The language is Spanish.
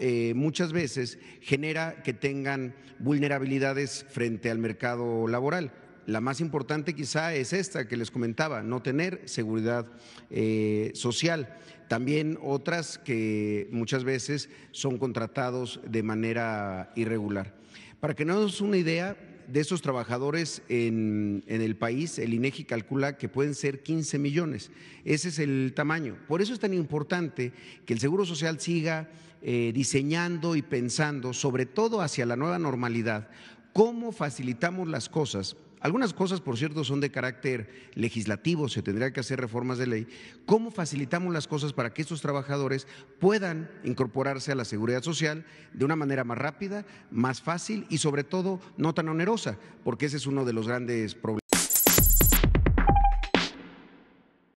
Eh, muchas veces genera que tengan vulnerabilidades frente al mercado laboral. La más importante quizá es esta que les comentaba, no tener seguridad eh, social. También otras que muchas veces son contratados de manera irregular. Para que nos una idea de esos trabajadores en, en, el país, el INEGI calcula que pueden ser 15 millones. Ese es el tamaño. Por eso es tan importante que el Seguro Social siga eh, diseñando y pensando, sobre todo hacia la nueva normalidad, cómo facilitamos las cosas. Algunas cosas, por cierto, son de carácter legislativo, se tendría que hacer reformas de ley. ¿Cómo facilitamos las cosas para que estos trabajadores puedan incorporarse a la seguridad social de una manera más rápida, más fácil y sobre todo no tan onerosa? Porque ese es uno de los grandes problemas